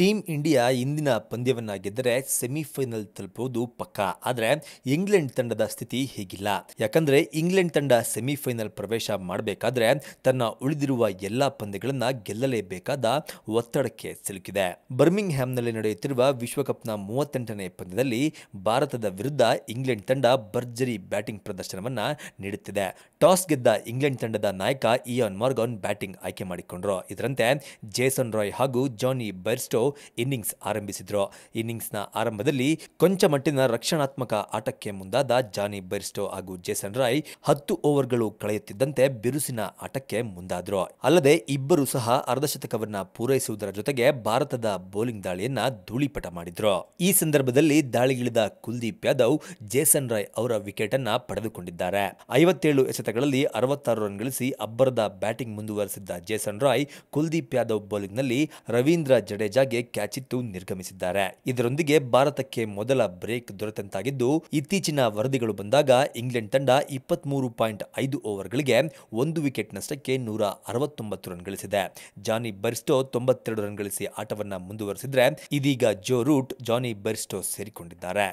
team India ಇಂದಿನ ಪಂದ್ಯವನ್ನು ಗೆದ್ದರೆ ಸೆಮಿಫೈನಲ್ ತಲುಪುವುದು ಪಕ್ಕಾ ಆದರೆ ಇಂಗ್ಲೆಂಡ್ ತಂಡದ ಸ್ಥಿತಿ ಹೀಗಿಲ್ಲ ಯಾಕಂದರೆ ಇಂಗ್ಲೆಂಡ್ ತಂಡ ಸೆಮಿಫೈನಲ್ ಪ್ರವೇಶ ಮಾಡಬೇಕಾದ್ರೆ ತನ್ನ ಉಳಿದಿರುವ ಎಲ್ಲ ಪಂದ್ಯಗಳನ್ನು ಗೆಲ್ಲಲೇಬೇಕಾದ ಒತ್ತಡಕ್ಕೆ ಸಿಲುಕಿದೆ ಬರ್ಮಿಂಗ್ ಹ್ಯಾಮ್ನಲ್ಲಿ ನಡೆಯುತ್ತಿರುವ ವಿಶ್ವಕಪ್ನ ಮೂವತ್ತೆಂಟನೇ ಪಂದ್ಯದಲ್ಲಿ ಭಾರತದ ವಿರುದ್ಧ ಇಂಗ್ಲೆಂಡ್ ತಂಡ ಭರ್ಜರಿ ಬ್ಯಾಟಿಂಗ್ ಪ್ರದರ್ಶನವನ್ನು ನೀಡುತ್ತಿದೆ ಟಾಸ್ ಗೆದ್ದ ಇಂಗ್ಲೆಂಡ್ ತಂಡದ ನಾಯಕ ಇಯಾನ್ ಮಾರ್ಗನ್ ಬ್ಯಾಟಿಂಗ್ ಆಯ್ಕೆ ಮಾಡಿಕೊಂಡರು ಇದರಂತೆ ಜೇಸನ್ ರಾಯ್ ಹಾಗೂ ಜಾನಿ ಬೈರ್ಸ್ಟೋ ಇನ್ನಿಂಗ್ಸ್ ಆರಂಭಿಸಿದ್ರು ಇನ್ನಿಂಗ್ಸ್ನ ಆರಂಭದಲ್ಲಿ ಕೊಂಚ ಮಟ್ಟಿನ ರಕ್ಷಣಾತ್ಮಕ ಆಟಕ್ಕೆ ಮುಂದಾದ ಜಾನಿ ಬೈರ್ಸ್ಟೋ ಹಾಗೂ ಜೇಸನ್ ರಾಯ್ ಹತ್ತು ಓವರ್ಗಳು ಕಳೆಯುತ್ತಿದ್ದಂತೆ ಬಿರುಸಿನ ಆಟಕ್ಕೆ ಮುಂದಾದ್ರು ಅಲ್ಲದೆ ಇಬ್ಬರು ಸಹ ಅರ್ಧಶತಕವನ್ನ ಪೂರೈಸುವುದರ ಜೊತೆಗೆ ಭಾರತದ ಬೌಲಿಂಗ್ ದಾಳಿಯನ್ನ ಧೂಳಿಪಟ ಮಾಡಿದ್ರು ಈ ಸಂದರ್ಭದಲ್ಲಿ ದಾಳಿಗಿಳಿದ ಕುಲ್ದೀಪ್ ಯಾದವ್ ಜೇಸನ್ ರಾಯ್ ಅವರ ವಿಕೆಟ್ ಅನ್ನ ಪಡೆದುಕೊಂಡಿದ್ದಾರೆ ಐವತ್ತೇಳು ಎಸೆತಗಳಲ್ಲಿ ಅರವತ್ತಾರು ರನ್ ಗಳಿಸಿ ಅಬ್ಬರದ ಬ್ಯಾಟಿಂಗ್ ಮುಂದುವರೆಸಿದ್ದ ಜೇಸನ್ ರಾಯ್ ಕುಲ್ದೀಪ್ ಯಾದವ್ ಬೌಲಿಂಗ್ನಲ್ಲಿ ರವೀಂದ್ರ ಜಡೇಜಾಗೆ ಗೆಲುವಿಗೆ ಕ್ಯಾಚಿತ್ತು ನಿರ್ಗಮಿಸಿದ್ದಾರೆ ಇದರೊಂದಿಗೆ ಭಾರತಕ್ಕೆ ಮೊದಲ ಬ್ರೇಕ್ ದೊರೆತಂತಾಗಿದ್ದು ಇತ್ತೀಚಿನ ವರದಿಗಳು ಬಂದಾಗ ಇಂಗ್ಲೆಂಡ್ ತಂಡ ಇಪ್ಪತ್ತ್ ಮೂರು ಪಾಯಿಂಟ್ ಐದು ಓವರ್ಗಳಿಗೆ ಒಂದು ವಿಕೆಟ್ ನಷ್ಟಕ್ಕೆ ನೂರ ಅರವತ್ತೊಂಬತ್ತು ರನ್ ಗಳಿಸಿದೆ ಜಾನಿ ಬರ್ಸ್ಟೋ ತೊಂಬತ್ತೆರಡು ರನ್ ಗಳಿಸಿ ಆಟವನ್ನ ಮುಂದುವರೆಸಿದ್ರೆ ಇದೀಗ ಜೋ ರೂಟ್ ಜಾನಿ ಬರ್ಸ್ಟೋ ಸೇರಿಕೊಂಡಿದ್ದಾರೆ